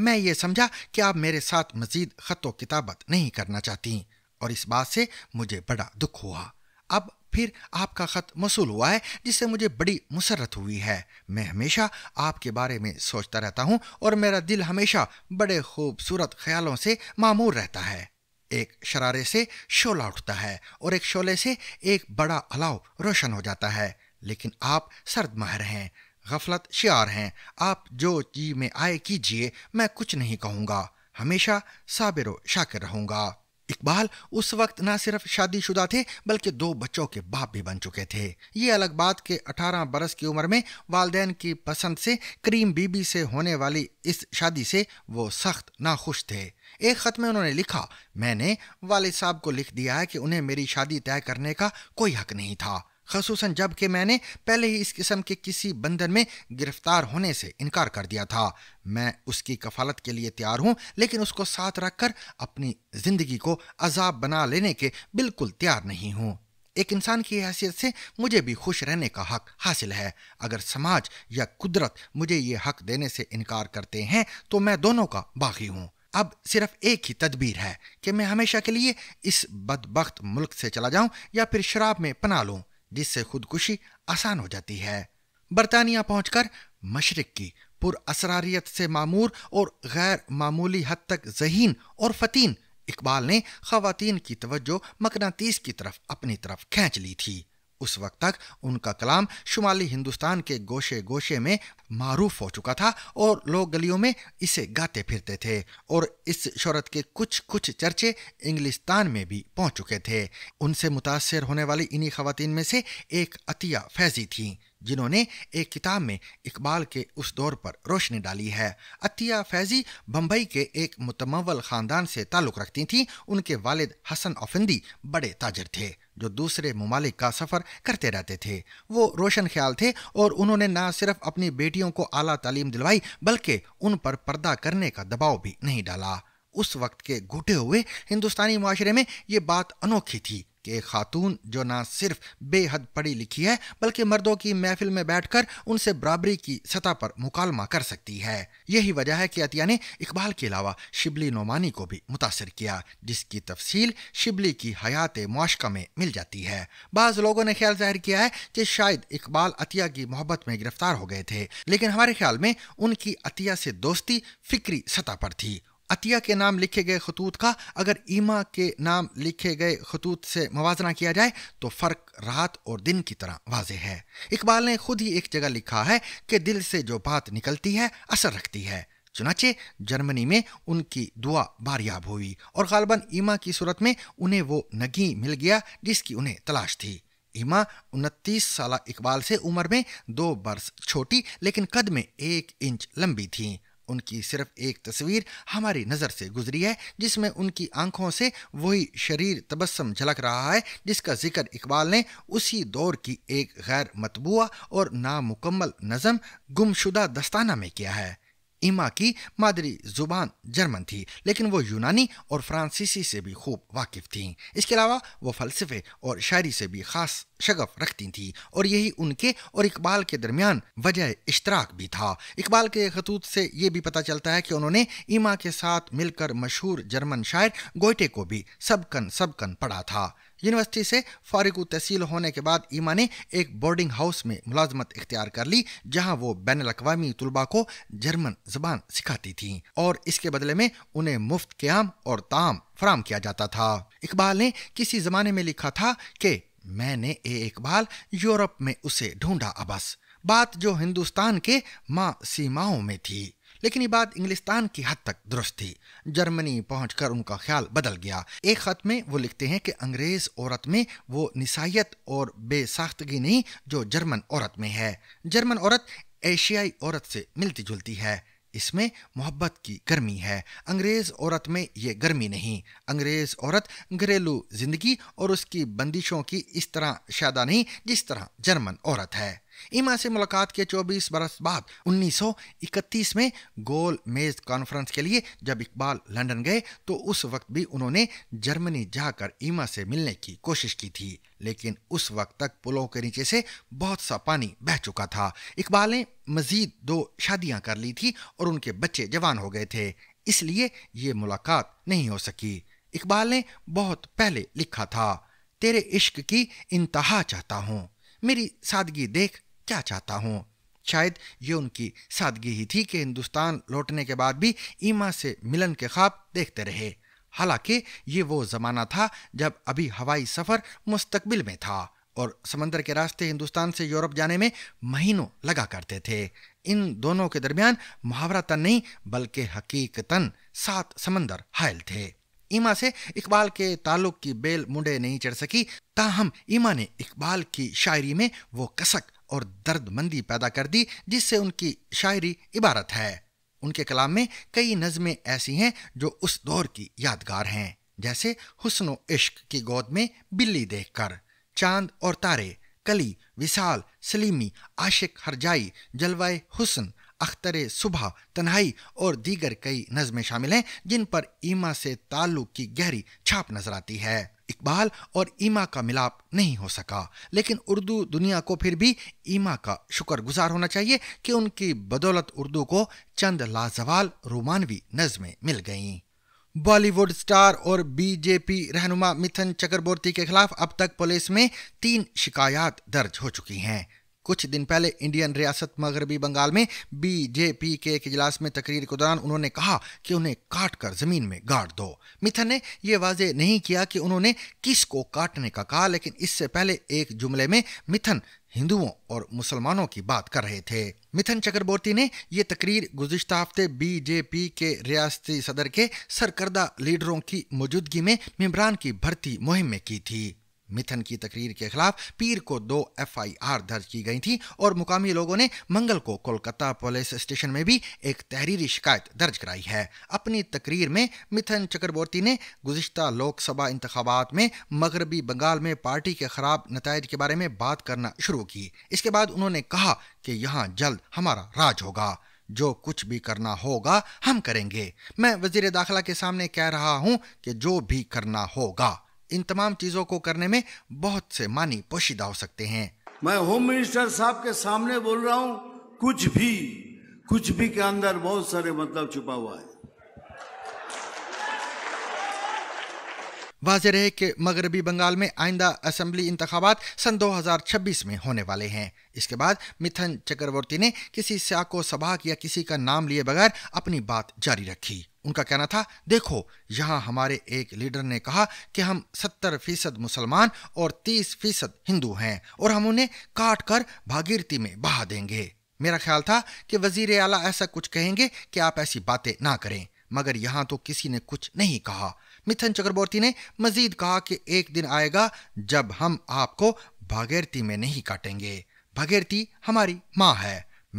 मैं ये समझा कि आप मेरे साथ मजीद ख़त किताबत नहीं करना चाहती और इस बात से मुझे बड़ा दुख हुआ अब फिर आपका ख़त मसूल हुआ है जिससे मुझे बड़ी मुसरत हुई है मैं हमेशा आपके बारे में सोचता रहता हूँ और मेरा दिल हमेशा बड़े खूबसूरत ख्यालों से मामूर रहता है एक शरारे से शोला उठता है और एक शोले से एक बड़ा अलाव रोशन हो जाता है लेकिन आप सर्द महर हैं गफलत शियार हैं आप जो जी में आए कीजिए मैं कुछ नहीं कहूँगा हमेशा साबिर शाकिर रहूँगा इकबाल उस वक्त ना सिर्फ शादीशुदा थे बल्कि दो बच्चों के बाप भी बन चुके थे ये अलग बात के 18 बरस की उम्र में वालदेन की पसंद से करीम बीबी से होने वाली इस शादी से वो सख्त नाखुश थे एक ख़त में उन्होंने लिखा मैंने वालिद साहब को लिख दिया है कि उन्हें मेरी शादी तय करने का कोई हक नहीं था खसूस जबकि मैंने पहले ही इस किस्म के किसी बंधन में गिरफ्तार होने से इनकार कर दिया था मैं उसकी कफालत के लिए तैयार हूँ लेकिन उसको साथ रखकर अपनी ज़िंदगी को अजाब बना लेने के बिल्कुल तैयार नहीं हूँ एक इंसान की हैसियत से मुझे भी खुश रहने का हक हासिल है अगर समाज या कुदरत मुझे ये हक देने से इनकार करते हैं तो मैं दोनों का बाकी हूँ अब सिर्फ एक ही तदबीर है कि मैं हमेशा के लिए इस बदबخت मुल्क से चला जाऊं या फिर शराब में पना लूं जिससे खुदकुशी आसान हो जाती है बरतानिया पहुंचकर मशरक की पुरअसरारियत से मामूर और गैर मामूली हद तक जहीन और फतीन इकबाल ने खातन की तवज्जो मकनातीस की तरफ अपनी तरफ खींच ली थी उस वक्त तक उनका कलाम शुमाली हिंदुस्तान के गोशे गोशे में मारूफ हो चुका था और लोग गलियों में इसे गाते फिरते थे और इस शहरत के कुछ कुछ चर्चे इंग्लिस्तान में भी पहुंच चुके थे उनसे मुतासर होने वाली इन्हीं खातन में से एक अतिया फैजी थी जिन्होंने एक किताब में इकबाल के उस दौर पर रोशनी डाली है अतिया फैजी बम्बई के एक मुतमवल ख़ानदान से ताल्लुक़ रखती थीं उनके वालिद हसन अफंदी बड़े ताजर थे जो दूसरे ममालिक का सफ़र करते रहते थे वो रोशन ख्याल थे और उन्होंने ना सिर्फ अपनी बेटियों को आला तालीम दिलवाई बल्कि उन पर पर्दा करने का दबाव भी नहीं डाला उस वक्त के घुटे हुए हिंदुस्तानी माशरे में ये बात अनोखी थी कि एक खातून जो ना सिर्फ बेहद पढ़ी लिखी है बल्कि मर्दों की महफिल में बैठकर उनसे बराबरी की सतह पर मुकालमा कर सकती है यही वजह है कि अतिया ने इकबाल के अलावा शिबली नोमानी को भी मुतासर किया जिसकी तफसील शिबली की हयात मुआशा में मिल जाती है बाज़ लोगों ने ख्याल जाहिर किया है कि शायद इकबाल अतिया की मोहब्बत में गिरफ्तार हो गए थे लेकिन हमारे ख्याल में उनकी अतिया से दोस्ती फिक्री सतह पर थी अतिया के नाम लिखे गए खतूत का अगर ईमा के नाम लिखे गए खतूत से मुवजना किया जाए तो फ़र्क रात और दिन की तरह वाज है इकबाल ने खुद ही एक जगह लिखा है कि दिल से जो बात निकलती है असर रखती है चुनाचे जर्मनी में उनकी दुआ बारियाब हुई और गालबन ईमा की सूरत में उन्हें वो नगी मिल गया जिसकी उन्हें तलाश थी ईमा उनतीस साल इकबाल से उम्र में दो बरस छोटी लेकिन कद में एक इंच लंबी थी उनकी सिर्फ एक तस्वीर हमारी नज़र से गुजरी है जिसमें उनकी आंखों से वही शरीर तबस्सम झलक रहा है जिसका जिक्र इकबाल ने उसी दौर की एक गैर मतबूआ और नामुकम्मल नज़म गुमशुदा दस्ताना में किया है इमा की मादरी जुबान जर्मन थी लेकिन वो यूनानी और फ्रांसीसी से भी खूब वाकिफ थी इसके अलावा वो फलसफे और शायरी से भी खास शगफ रखती थी और यही उनके और इकबाल के दरमियान वजह इश्तराक भी था इकबाल के खतूत से ये भी पता चलता है कि उन्होंने ईमा के साथ मिलकर मशहूर जर्मन शायर गोयटे को भी सबकन सबकन पढ़ा था यूनिवर्सिटी से फारिगो तहसील होने के बाद ईमा ने एक बोर्डिंग हाउस में मुलाजमत इख्तियार कर ली जहाँ वो बैन अवी तलबा को जर्मन जबान सिखाती थी और इसके बदले में उन्हें मुफ्त क्याम और ताम फ्राम किया जाता था इकबाल ने किसी जमाने में लिखा था कि मैंने ए इकबाल यूरोप में उसे ढूंढा अबस बात जो हिंदुस्तान के माँ सीमाओं में थी लेकिन ये बात इंग्लिस्तान की हद तक दुरुस्त थी जर्मनी पहुंचकर उनका ख्याल बदल गया एक खत में वो लिखते हैं कि अंग्रेज औरत में वो निसाइत और बेसाख्तगी नहीं जो जर्मन औरत में है जर्मन औरत एशियाई औरत से मिलती जुलती है इसमें मोहब्बत की गर्मी है अंग्रेज औरत में ये गर्मी नहीं अंग्रेज औरत घरेलू जिंदगी और उसकी बंदिशों की इस तरह शादा नहीं जिस तरह जर्मन औरत है इमा से मुलाकात के 24 बरस बाद 1931 में गोल मेज कॉन्फ्रेंस के लिए जब इकबाल लंदन गए तो उस वक्त भी उन्होंने जर्मनी जाकर इमा से मिलने की कोशिश की थी लेकिन उस वक्त तक पुलों के नीचे से बहुत सा पानी बह चुका था इकबाल ने मजीद दो शादियां कर ली थी और उनके बच्चे जवान हो गए थे इसलिए ये मुलाकात नहीं हो सकी इकबाल ने बहुत पहले लिखा था तेरे इश्क की इंतहा चाहता हूँ मेरी सादगी देख क्या चाहता हूँ शायद ये उनकी सादगी ही थी कि हिंदुस्तान लौटने के बाद भी ईमा से मिलन के ख्वाब देखते रहे हालांकि ये वो ज़माना था जब अभी हवाई सफ़र मुस्तकबिल में था और समंदर के रास्ते हिंदुस्तान से यूरोप जाने में महीनों लगा करते थे इन दोनों के दरमियान मुहावरा तन नहीं बल्कि हकीकतन सात समंदर हायल थे ईमा से इकबाल के ताल्लुक की बेल मुंडे नहीं चढ़ सकी ताहम ईमा ने इकबाल की शायरी में वो कसक और दर्द मंदी पैदा कर दी जिससे उनकी शायरी इबारत है उनके कलाम में कई नज़में ऐसी हैं जो उस दौर की यादगार हैं जैसे हुसन इश्क की गोद में बिल्ली देखकर चांद और तारे कली विशाल सलीमी आशिक हरजाई जलवाए हुसन अख्तर सुबह तन्हाई और दीगर कई नज़में शामिल हैं जिन पर ईमा से ताल्लुक की गहरी छाप नजर आती है इकबाल और ईमा का मिलाप नहीं हो सका लेकिन उर्दू दुनिया को फिर भी ईमा का शुक्रगुजार होना चाहिए कि उनकी बदौलत उर्दू को चंद लाजवाल रोमानवी नज़में मिल गईं बॉलीवुड स्टार और बीजेपी रहनुमा मिथन चक्रवर्ती के खिलाफ अब तक पुलिस में तीन शिकायत दर्ज हो चुकी हैं कुछ दिन पहले इंडियन रियासत मगरबी बंगाल में बीजेपी के एक इजलास में तकरीर के दौरान उन्होंने कहा कि उन्हें काट कर जमीन में गाड़ दो मिथन ने यह वाजे नहीं किया कि उन्होंने किस को काटने का कहा लेकिन इससे पहले एक जुमले में मिथन हिंदुओं और मुसलमानों की बात कर रहे थे मिथन चक्रवर्ती ने ये तकरीर गुजशत हफ्ते बीजेपी के रियासती सदर के सरकर्दा लीडरों की मौजूदगी में मिमरान की भर्ती मुहिम में की थी मिथन की तकरीर के खिलाफ पीर को दो एफआईआर दर्ज की गई थी और मुकामी लोगों ने मंगल को कोलकाता पुलिस स्टेशन में भी एक तहरीरी शिकायत दर्ज कराई है अपनी तकरीर में मिथन चक्रवर्ती ने गुजशत लोकसभा इंतबात में मगरबी बंगाल में पार्टी के खराब नतज के बारे में बात करना शुरू की इसके बाद उन्होंने कहा कि यहाँ जल्द हमारा राज होगा जो कुछ भी करना होगा हम करेंगे मैं वजीर दाखिला के सामने कह रहा हूँ कि जो भी करना होगा इन तमाम चीज़ों को करने में बहुत से मानी पोशीदा हो सकते हैं मैं होम मिनिस्टर साहब के सामने बोल रहा हूँ कुछ भी कुछ भी के अंदर बहुत सारे मतलब छुपा हुआ है वाज रहे कि मगरबी बंगाल में आइंदा असम्बली इंतबात सन 2026 में होने वाले हैं इसके बाद मिथन चक्रवर्ती ने किसी स्याको सभा या किसी का नाम लिए बगैर अपनी बात जारी रखी उनका कहना था देखो यहाँ हमारे एक लीडर ने कहा कि हम सत्तर फीसद मुसलमान और तीस फीसद हिंदू हैं और हम उन्हें काट कर भागीरथी में बहा देंगे मेरा ख्याल था कि वजीर आला ऐसा कुछ कहेंगे कि आप ऐसी बातें ना करें मगर यहाँ तो किसी ने कुछ नहीं कहा मिथन चक्रवर्ती ने मजीद कहा कि एक दिन आएगा जब हम आपको भागीरथी में नहीं काटेंगे भागीरथी हमारी माँ है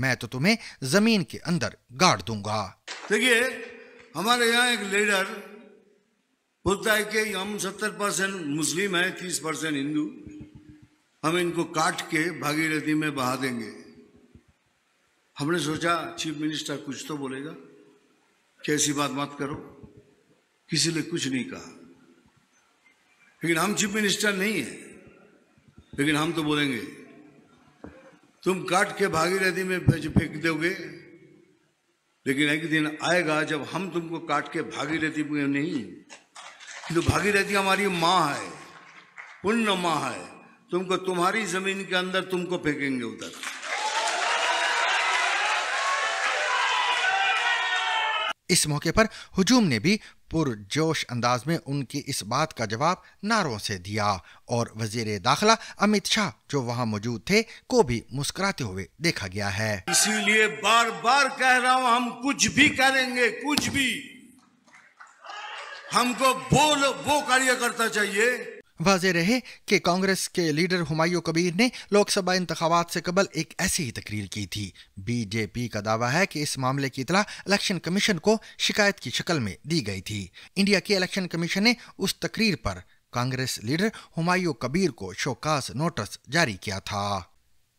मैं तो तुम्हें जमीन के अंदर गाड़ दूंगा देखिए हमारे यहाँ एक लीडर बोलता है कि हम सत्तर परसेंट मुस्लिम है तीस परसेंट हिंदू हम इनको काट के भागीरथी में बहा देंगे हमने सोचा चीफ मिनिस्टर कुछ तो बोलेगा कैसी बात मत करो किसी ने कुछ नहीं कहा लेकिन हम चीफ मिनिस्टर नहीं है लेकिन हम तो बोलेंगे तुम काट के भागीरथी में फेंक दोगे लेकिन एक दिन आएगा जब हम तुमको काट के भागीरथी नहीं तो भागीरथी हमारी माँ है पुण्य माँ है तुमको तुम्हारी जमीन के अंदर तुमको फेंकेंगे उधर इस मौके पर हुजूम ने भी पुरजोश अंदाज में उनकी इस बात का जवाब नारों से दिया और वजीर दाखिला अमित शाह जो वहां मौजूद थे को भी मुस्कुराते हुए देखा गया है इसीलिए बार बार कह रहा हूं हम कुछ भी करेंगे कुछ भी हमको वो वो कार्यकर्ता चाहिए वाजे रहे कि कांग्रेस के लीडर हुमायूं कबीर ने लोकसभा इंतबात से कबल एक ऐसी ही तकरीर की थी बीजेपी का दावा है कि इस मामले की इतला इलेक्शन कमीशन को शिकायत की शक्ल में दी गई थी इंडिया के इलेक्शन कमीशन ने उस तकरीर पर कांग्रेस लीडर हुमायूं कबीर को शोकास नोटिस जारी किया था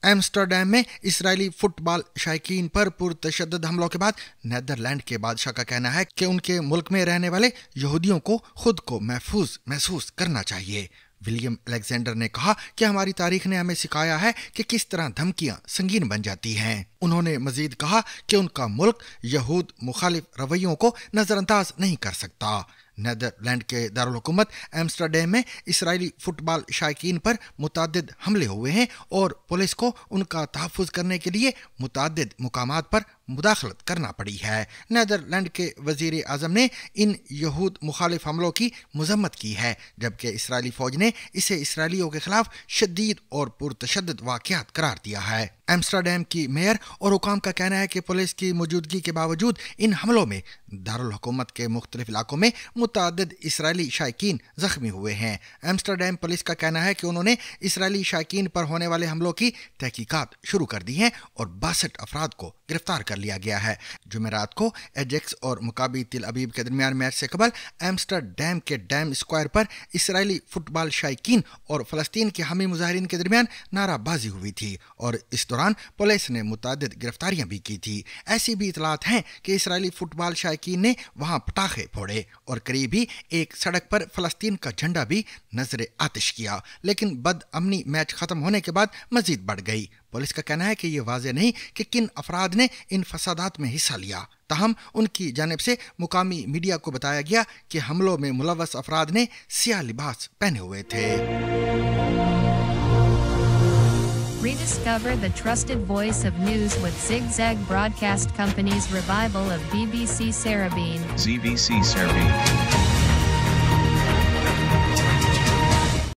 एम्स्टरडेम में इसराइली फुटबॉल शायकीन पर पुरतशद हमलों के बाद नैदरलैंड के बादशाह का कहना है कि उनके मुल्क में रहने वाले यहूदियों को खुद को महफूज महसूस करना चाहिए विलियम अलेक्जेंडर ने कहा कि हमारी तारीख ने हमें सिखाया है कि किस तरह धमकियां संगीन बन जाती हैं उन्होंने मजीद कहा कि उनका मुल्क यहूद मुखालिफ रवैयों को नज़रअंदाज नहीं कर सकता नैदरलैंड के दारकूमत एम्स्टरडेम में इसराइली फुटबॉल शायकीन पर मुतद हमले हुए हैं और पुलिस को उनका तहफ़ करने के लिए मुतद मकाम पर मुदाखलत करना पड़ी है नदरलैंड के वजीर आजम ने इन यहूद मुखालिफ हमलों की मजम्मत की है जबकि इसराइली फौज ने इसे इसराइलियों के खिलाफ शदीद और पुरतशद वाकत करार दिया है एम्स्टरडेम की मेयर और हुकाम का कहना है कि पुलिस की मौजूदगी के बावजूद इन हमलों में दारकूमत के मुख्तलिफ इलाकों में मुतद इसराइली शायकीन जख्मी हुए हैं एम्स्टरडेम पुलिस का कहना है कि उन्होंने इसराइली शायकीन पर होने वाले हमलों की तहकीकत शुरू कर दी है और बासठ अफराद को गिरफ्तार कर लिया गया है जुमेरात को एजेक्स और मुकाबी तिल अबीब के दरमियान मैच से कबल एम्स्टरडेम के डैम स्क्वायर पर इसराइली फुटबॉल शायकीन और फलस्तीन के हमी मुजाहरीन के दरमियान नाराबाजी हुई थी और इस दौरान पुलिस ने मुतद गिरफ्तारियां भी की थी ऐसी भी इतलात हैं कि इसराइली फुटबॉल शायकीन ने वहां पटाखे फोड़े और करीब ही एक सड़क पर फलस्तीन का झंडा भी नजर आतिश किया लेकिन बदअमनी मैच खत्म होने के बाद मजीद बढ़ गई पुलिस का कहना है कि ये वाजह नहीं कि किन अफराद ने इन फसादात में हिस्सा लिया तहम उनकी जानब से मुकामी मीडिया को बताया गया कि हमलों में मुलवस अफराद ने सिया लिबास पहने हुए थे Rediscover the trusted voice of news with Zigzag Broadcast Company's revival of BBC Sarabine. ZBC Sarabine.